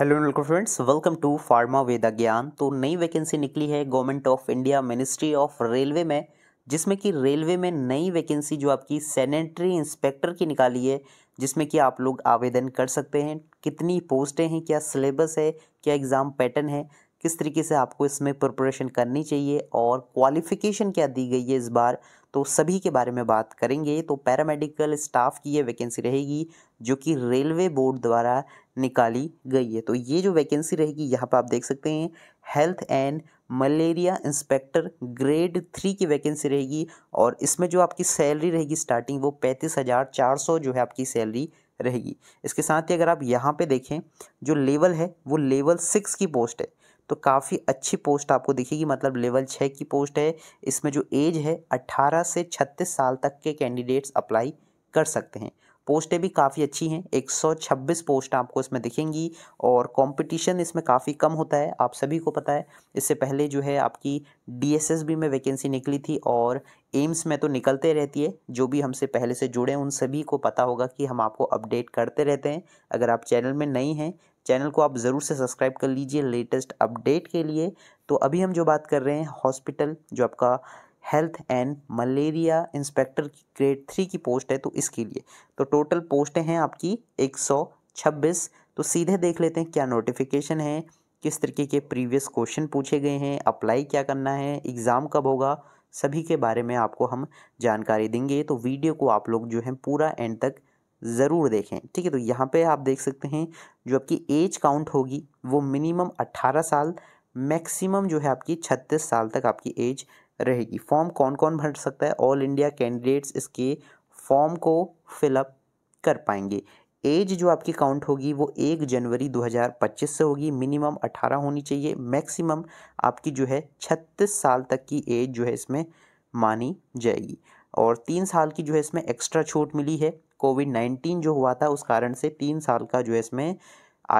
hello welcome friends welcome to pharma Veda Gyan तो नई vacancy निकली है government of India ministry of railway में जिसमें कि रेलवे में नई वैकेंसी जो आपकी सैनिटरी इंस्पेक्टर की निकाली है जिसमें कि आप लोग आवेदन कर सकते हैं कितनी पोस्टें हैं क्या सिलेबस है क्या एग्ज़ाम पैटर्न है किस तरीके से आपको इसमें प्रिपरेशन करनी चाहिए और क्वालिफ़िकेशन क्या दी गई है इस बार तो सभी के बारे में बात करेंगे तो पैरामेडिकल स्टाफ की ये वैकेंसी रहेगी जो कि रेलवे बोर्ड द्वारा निकाली गई है तो ये जो वैकेंसी रहेगी यहाँ पर आप देख सकते हैं health and malaria inspector grade three की वैकेंसी रहेगी और इसमें जो आपकी सैलरी रहेगी स्टार्टिंग वो पैंतीस हज़ार चार सौ जो है आपकी सैलरी रहेगी इसके साथ ही अगर आप यहाँ पे देखें जो लेवल है वो लेवल सिक्स की पोस्ट है तो काफ़ी अच्छी पोस्ट आपको दिखेगी मतलब लेवल छः की पोस्ट है इसमें जो एज है अट्ठारह से छत्तीस साल तक के कैंडिडेट्स अप्लाई कर सकते हैं पोस्टें भी काफ़ी अच्छी हैं 126 पोस्ट आपको इसमें दिखेंगी और कंपटीशन इसमें काफ़ी कम होता है आप सभी को पता है इससे पहले जो है आपकी डी में वैकेंसी निकली थी और एम्स में तो निकलते रहती है जो भी हमसे पहले से जुड़े उन सभी को पता होगा कि हम आपको अपडेट करते रहते हैं अगर आप चैनल में नई हैं चैनल को आप ज़रूर से सब्सक्राइब कर लीजिए लेटेस्ट अपडेट के लिए तो अभी हम जो बात कर रहे हैं हॉस्पिटल जो आपका हेल्थ एंड मलेरिया इंस्पेक्टर की ग्रेड थ्री की पोस्ट है तो इसके लिए तो टोटल पोस्टें हैं आपकी एक सौ छब्बीस तो सीधे देख लेते हैं क्या नोटिफिकेशन है किस तरीके के प्रीवियस क्वेश्चन पूछे गए हैं अप्लाई क्या करना है एग्ज़ाम कब होगा सभी के बारे में आपको हम जानकारी देंगे तो वीडियो को आप लोग जो है पूरा एंड तक ज़रूर देखें ठीक है तो यहाँ पे आप देख सकते हैं जो आपकी एज काउंट होगी वो मिनिमम 18 साल मैक्सिमम जो है आपकी 36 साल तक आपकी एज रहेगी फॉर्म कौन कौन भर सकता है ऑल इंडिया कैंडिडेट्स इसके फॉर्म को फिलअप कर पाएंगे एज जो आपकी काउंट होगी वो एक जनवरी 2025 से होगी मिनिमम 18 होनी चाहिए मैक्सिमम आपकी जो है 36 साल तक की एज जो है इसमें मानी जाएगी और तीन साल की जो है इसमें एक्स्ट्रा छूट मिली है कोविड नाइन्टीन जो हुआ था उस कारण से तीन साल का जो है इसमें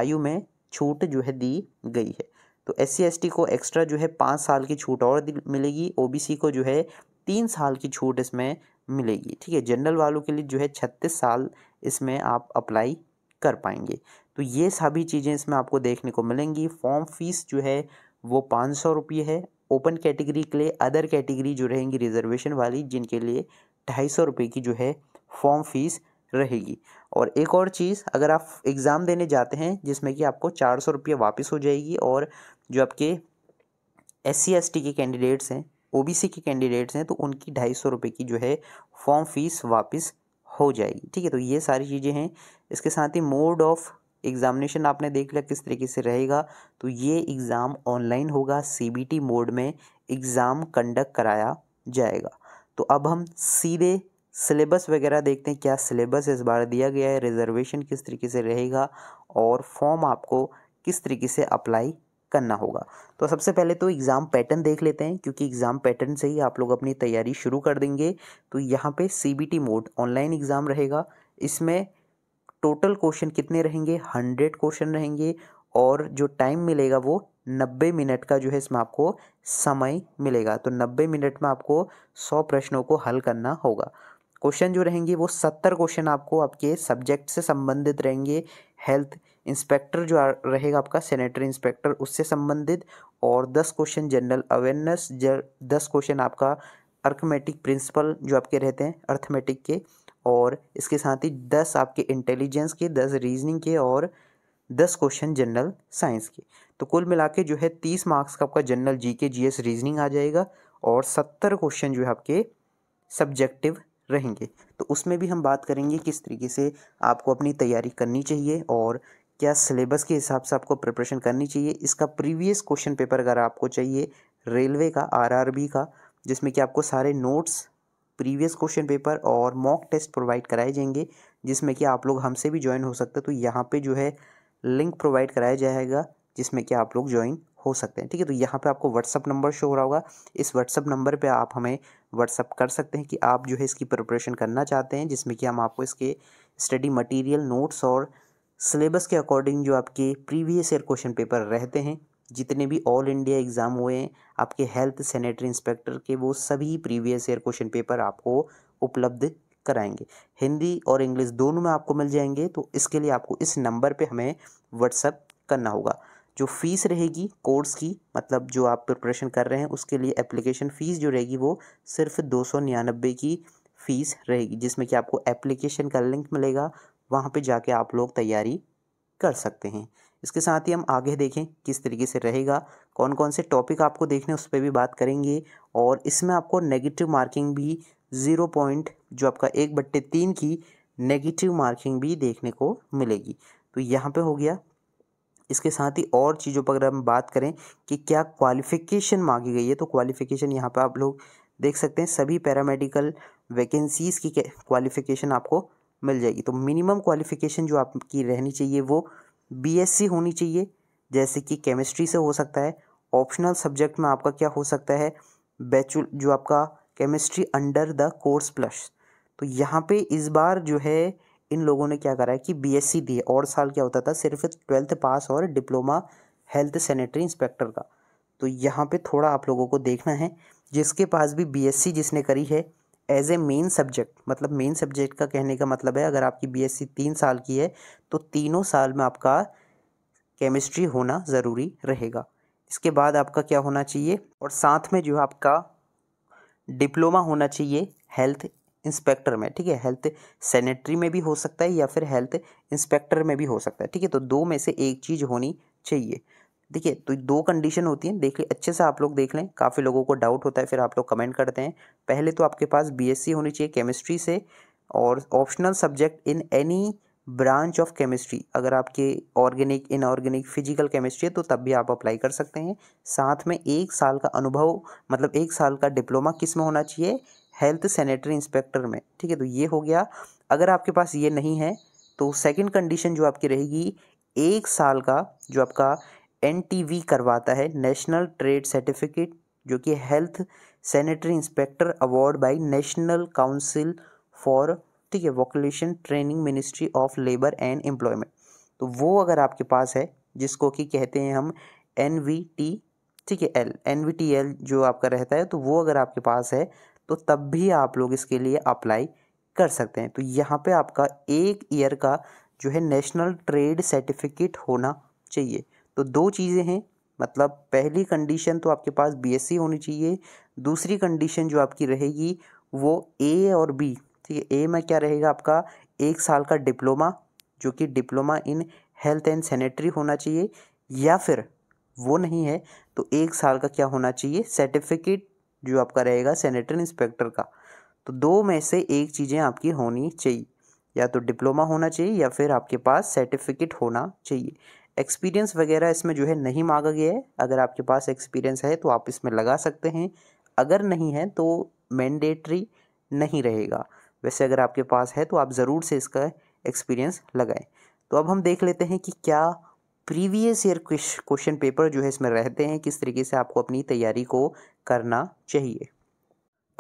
आयु में छूट जो है दी गई है तो एस सी को एक्स्ट्रा जो है पाँच साल की छूट और मिलेगी ओ को जो है तीन साल की छूट इसमें मिलेगी ठीक है जनरल वालों के लिए जो है छत्तीस साल इसमें आप अप्लाई कर पाएंगे तो ये सभी चीज़ें इसमें आपको देखने को मिलेंगी फॉर्म फीस जो है वो पाँच सौ रुपये है ओपन कैटेगरी के लिए अदर कैटेगरी जो रहेंगी रिजर्वेशन वाली जिनके लिए ढाई सौ रुपये की जो है फॉर्म फीस रहेगी और एक और चीज़ अगर आप एग्ज़ाम देने जाते हैं जिसमें कि आपको चार सौ रुपये वापस हो जाएगी और जो आपके एस सी एस टी के कैंडिडेट्स हैं ओ बी सी के कैंडिडेट्स हैं तो उनकी ढाई सौ रुपये की जो है फॉर्म फ़ीस वापस हो जाएगी ठीक है तो ये सारी चीज़ें हैं इसके साथ ही मोड ऑफ़ एग्ज़ामिनेशन आपने देख लिया किस तरीके से रहेगा तो ये एग्ज़ाम ऑनलाइन होगा सी बी टी मोड में एग्ज़ाम कंडक्ट कराया जाएगा तो अब हम सीधे सिलेबस वगैरह देखते हैं क्या सिलेबस इस बार दिया गया है रिजर्वेशन किस तरीके से रहेगा और फॉर्म आपको किस तरीके से अप्लाई करना होगा तो सबसे पहले तो एग्ज़ाम पैटर्न देख लेते हैं क्योंकि एग्ज़ाम पैटर्न से ही आप लोग अपनी तैयारी शुरू कर देंगे तो यहाँ पे सी मोड ऑनलाइन एग्ज़ाम रहेगा इसमें टोटल क्वेश्चन कितने रहेंगे हंड्रेड क्वेश्चन रहेंगे और जो टाइम मिलेगा वो नब्बे मिनट का जो है इसमें आपको समय मिलेगा तो नब्बे मिनट में आपको सौ प्रश्नों को हल करना होगा क्वेश्चन जो रहेंगे वो सत्तर क्वेश्चन आपको आपके सब्जेक्ट से संबंधित रहेंगे हेल्थ इंस्पेक्टर जो रहेगा आपका सेनेटरी इंस्पेक्टर उससे संबंधित और दस क्वेश्चन जनरल अवेयरनेस दस क्वेश्चन आपका अर्थमेटिक प्रिंसिपल जो आपके रहते हैं अर्थमेटिक के और इसके साथ ही दस आपके इंटेलिजेंस के दस रीजनिंग के और दस क्वेश्चन जनरल साइंस के तो कुल मिला के जो है तीस मार्क्स का आपका जनरल जी के जी एस रीजनिंग आ जाएगा और सत्तर क्वेश्चन जो है आपके सब्जेक्टिव रहेंगे तो उसमें भी हम बात करेंगे किस तरीके से आपको अपनी तैयारी करनी चाहिए और क्या सिलेबस के हिसाब से आपको प्रिपरेशन करनी चाहिए इसका प्रीवियस क्वेश्चन पेपर अगर आपको चाहिए रेलवे का आरआरबी का जिसमें कि आपको सारे नोट्स प्रीवियस क्वेश्चन पेपर और मॉक टेस्ट प्रोवाइड कराए जाएंगे जिसमें कि आप लोग हमसे भी ज्वाइन हो सकते हैं तो यहाँ पे जो है लिंक प्रोवाइड कराया जाएगा जिसमें कि आप लोग ज्वाइन हो सकते हैं ठीक है तो यहाँ पे आपको व्हाट्सअप नंबर शो हो रहा होगा इस व्हाट्सअप नंबर पे आप हमें व्हाट्सअप कर सकते हैं कि आप जो है इसकी प्रिपरेशन करना चाहते हैं जिसमें कि हम आपको इसके स्टडी मटेरियल नोट्स और सिलेबस के अकॉर्डिंग जो आपके प्रीवियस ईयर क्वेश्चन पेपर रहते हैं जितने भी ऑल इंडिया एग्ज़ाम हुए हैं आपके हेल्थ सैनिटरी इंस्पेक्टर के वो सभी प्रीवियस ईयर क्वेश्चन पेपर आपको उपलब्ध कराएंगे हिंदी और इंग्लिश दोनों में आपको मिल जाएंगे तो इसके लिए आपको इस नंबर पे हमें व्हाट्सअप करना होगा जो फ़ीस रहेगी कोर्स की मतलब जो आप प्रिपरेशन कर रहे हैं उसके लिए एप्लीकेशन फ़ीस जो रहेगी वो सिर्फ दो सौ निन्यानबे की फ़ीस रहेगी जिसमें कि आपको एप्लीकेशन का लिंक मिलेगा वहाँ पे जाके आप लोग तैयारी कर सकते हैं इसके साथ ही हम आगे देखें किस तरीके से रहेगा कौन कौन से टॉपिक आपको देखने उस पर भी बात करेंगे और इसमें आपको नेगेटिव मार्किंग भी ज़ीरो पॉइंट जो आपका एक बट्टे तीन की नेगेटिव मार्किंग भी देखने को मिलेगी तो यहाँ पे हो गया इसके साथ ही और चीज़ों पर अगर हम बात करें कि क्या क्वालिफ़िकेशन मांगी गई है तो क्वालिफ़िकेशन यहाँ पर आप लोग देख सकते हैं सभी पैरामेडिकल वैकेंसीज़ की क्वालिफ़िकेशन आपको मिल जाएगी तो मिनिमम क्वालिफ़िकेशन जो आपकी रहनी चाहिए वो बीएससी होनी चाहिए जैसे कि केमिस्ट्री से हो सकता है ऑप्शनल सब्जेक्ट में आपका क्या हो सकता है बैचुल जो आपका chemistry under the course plus तो यहाँ पे इस बार जो है इन लोगों ने क्या करा है कि बीएससी दी और साल क्या होता था सिर्फ ट्वेल्थ पास और डिप्लोमा हेल्थ सैनिटरी इंस्पेक्टर का तो यहाँ पे थोड़ा आप लोगों को देखना है जिसके पास भी बीएससी जिसने करी है एज ए मेन सब्जेक्ट मतलब मेन सब्जेक्ट का कहने का मतलब है अगर आपकी सी तीन साल की है तो तीनों साल में आपका केमिस्ट्री होना ज़रूरी रहेगा इसके बाद आपका क्या होना चाहिए और साथ में जो आपका डिप्लोमा होना चाहिए हेल्थ इंस्पेक्टर में ठीक है हेल्थ सेनेटरी में भी हो सकता है या फिर हेल्थ इंस्पेक्टर में भी हो सकता है ठीक है तो दो में से एक चीज़ होनी चाहिए देखिए तो दो कंडीशन होती हैं देख लें अच्छे से आप लोग देख लें काफ़ी लोगों को डाउट होता है फिर आप लोग कमेंट करते हैं पहले तो आपके पास बीएससी होनी चाहिए केमिस्ट्री से और optional subject in any branch of chemistry अगर आपके ऑर्गेनिक इनऑर्गेनिक फिजिकल केमिस्ट्री है तो तब भी आप अप्लाई कर सकते हैं साथ में एक साल का अनुभव मतलब एक साल का डिप्लोमा किस में होना चाहिए हेल्थ सैनिटरी इंस्पेक्टर में ठीक है तो ये हो गया अगर आपके पास ये नहीं है तो सेकंड कंडीशन जो आपकी रहेगी एक साल का जो आपका एन करवाता है नेशनल ट्रेड सर्टिफिकेट जो कि health sanitary inspector award by national council for ठीक है vocational training ministry of labour and employment तो वो अगर आपके पास है जिसको कि कहते हैं हम एन ठीक है एल एन जो आपका रहता है तो वो अगर आपके पास है तो तब भी आप लोग इसके लिए अप्लाई कर सकते हैं तो यहाँ पे आपका एक ईयर का जो है नेशनल ट्रेड सर्टिफिकेट होना चाहिए तो दो चीज़ें हैं मतलब पहली कंडीशन तो आपके पास बीएससी e होनी चाहिए दूसरी कंडीशन जो आपकी रहेगी वो ए और बी ठीक है ए में क्या रहेगा आपका एक साल का डिप्लोमा जो कि diploma in health and sanitary होना चाहिए या फिर वो नहीं है तो एक साल का क्या होना चाहिए सर्टिफिकेट जो आपका रहेगा सैनिटर इंस्पेक्टर का तो दो में से एक चीज़ें आपकी होनी चाहिए या तो डिप्लोमा होना चाहिए या फिर आपके पास सर्टिफिकेट होना चाहिए एक्सपीरियंस वगैरह इसमें जो है नहीं मांगा गया है अगर आपके पास एक्सपीरियंस है तो आप इसमें लगा सकते हैं अगर नहीं है तो मैंडेटरी नहीं रहेगा वैसे अगर आपके पास है तो आप ज़रूर से इसका एक्सपीरियंस लगाएं तो अब हम देख लेते हैं कि क्या प्रीवियस ईयर क्वेश्चन पेपर जो है इसमें रहते हैं किस तरीके से आपको अपनी तैयारी को करना चाहिए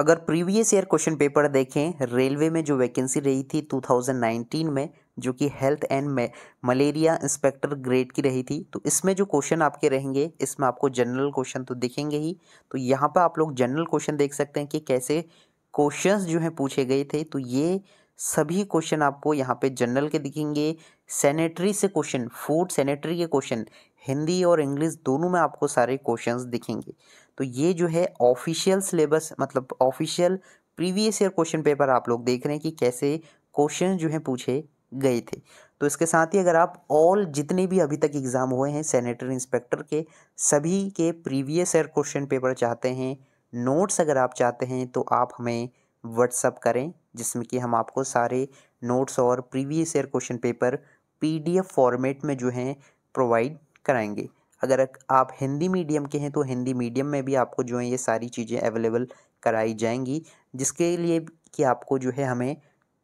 अगर प्रीवियस ईयर क्वेश्चन पेपर देखें रेलवे में जो वैकेंसी रही थी 2019 में जो कि health and malaria inspector grade की रही थी तो इसमें जो क्वेश्चन आपके रहेंगे इसमें आपको जनरल क्वेश्चन तो दिखेंगे ही तो यहाँ पर आप लोग जनरल क्वेश्चन देख सकते हैं कि कैसे क्वेश्चंस जो हैं पूछे गए थे तो ये सभी क्वेश्चन आपको यहाँ पे जनरल के दिखेंगे सेनेटरी से क्वेश्चन फूड सेनेटरी के क्वेश्चन हिंदी और इंग्लिश दोनों में आपको सारे क्वेश्चंस दिखेंगे तो ये जो है ऑफिशियल सिलेबस मतलब official previous year question paper आप लोग देख रहे हैं कि कैसे क्वेश्चन जो हैं पूछे गए थे तो इसके साथ ही अगर आप ऑल जितने भी अभी तक एग्ज़ाम हुए हैं सैनिटरी इंस्पेक्टर के सभी के प्रीवियस ईयर क्वेश्चन पेपर चाहते हैं नोट्स अगर आप चाहते हैं तो आप हमें व्हाट्सअप करें जिसमें कि हम आपको सारे नोट्स और previous year question paper PDF format में जो हैं प्रोवाइड कराएंगे अगर आप हिंदी मीडियम के हैं तो हिंदी मीडियम में भी आपको जो है ये सारी चीज़ें अवेलेबल कराई जाएंगी जिसके लिए कि आपको जो है हमें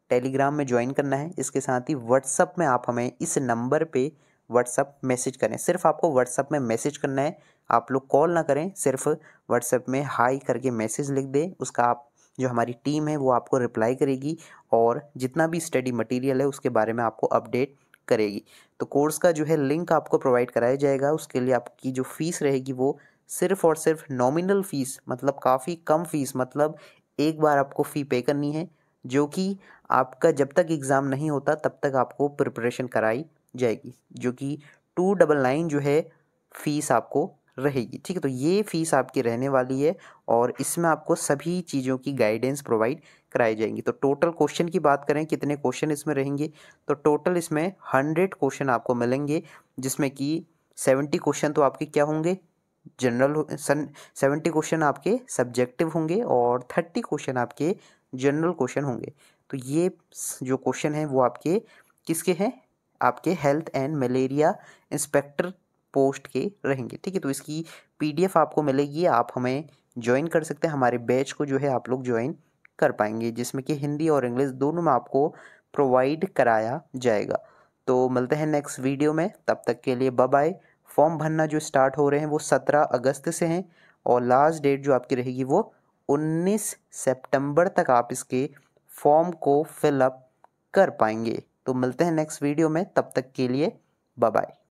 टेलीग्राम में ज्वाइन करना है इसके साथ ही व्हाट्सअप में आप हमें इस नंबर पे व्हाट्सअप मैसेज करें सिर्फ आपको व्हाट्सअप में मैसेज करना है आप लोग कॉल ना करें सिर्फ व्हाट्सअप में हाई करके मैसेज लिख दें उसका आप जो हमारी टीम है वो आपको रिप्लाई करेगी और जितना भी स्टडी मटेरियल है उसके बारे में आपको अपडेट करेगी तो कोर्स का जो है लिंक आपको प्रोवाइड कराया जाएगा उसके लिए आपकी जो फ़ीस रहेगी वो सिर्फ़ और सिर्फ नॉमिनल फ़ीस मतलब काफ़ी कम फ़ीस मतलब एक बार आपको फ़ी पे करनी है जो कि आपका जब तक एग्ज़ाम नहीं होता तब तक आपको प्रिपरेशन कराई जाएगी जो कि टू डबल नाइन जो है फ़ीस आपको रहेगी ठीक है तो ये फ़ीस आपकी रहने वाली है और इसमें आपको सभी चीज़ों की गाइडेंस प्रोवाइड कराई जाएंगी तो टोटल क्वेश्चन की बात करें कितने क्वेश्चन इसमें रहेंगे तो टोटल इसमें हंड्रेड क्वेश्चन आपको मिलेंगे जिसमें कि सेवेंटी क्वेश्चन तो आपके क्या होंगे जनरल सन सेवेंटी क्वेश्चन आपके सब्जेक्टिव होंगे और थर्टी क्वेश्चन आपके जनरल क्वेश्चन होंगे तो ये जो क्वेश्चन हैं वो आपके किसके हैं आपके health and malaria inspector post के रहेंगे ठीक है तो इसकी पीडीएफ आपको मिलेगी आप हमें ज्वाइन कर सकते हैं हमारे बैच को जो है आप लोग ज्वाइन कर पाएंगे जिसमें कि हिंदी और इंग्लिश दोनों में आपको प्रोवाइड कराया जाएगा तो मिलते हैं नेक्स्ट वीडियो में तब तक के लिए बाय फॉर्म भरना जो स्टार्ट हो रहे हैं वो सत्रह अगस्त से हैं और लास्ट डेट जो आपकी रहेगी वो उन्नीस सितंबर तक आप इसके फॉर्म को फिलअप कर पाएंगे तो मिलते हैं नेक्स्ट वीडियो में तब तक के लिए बाय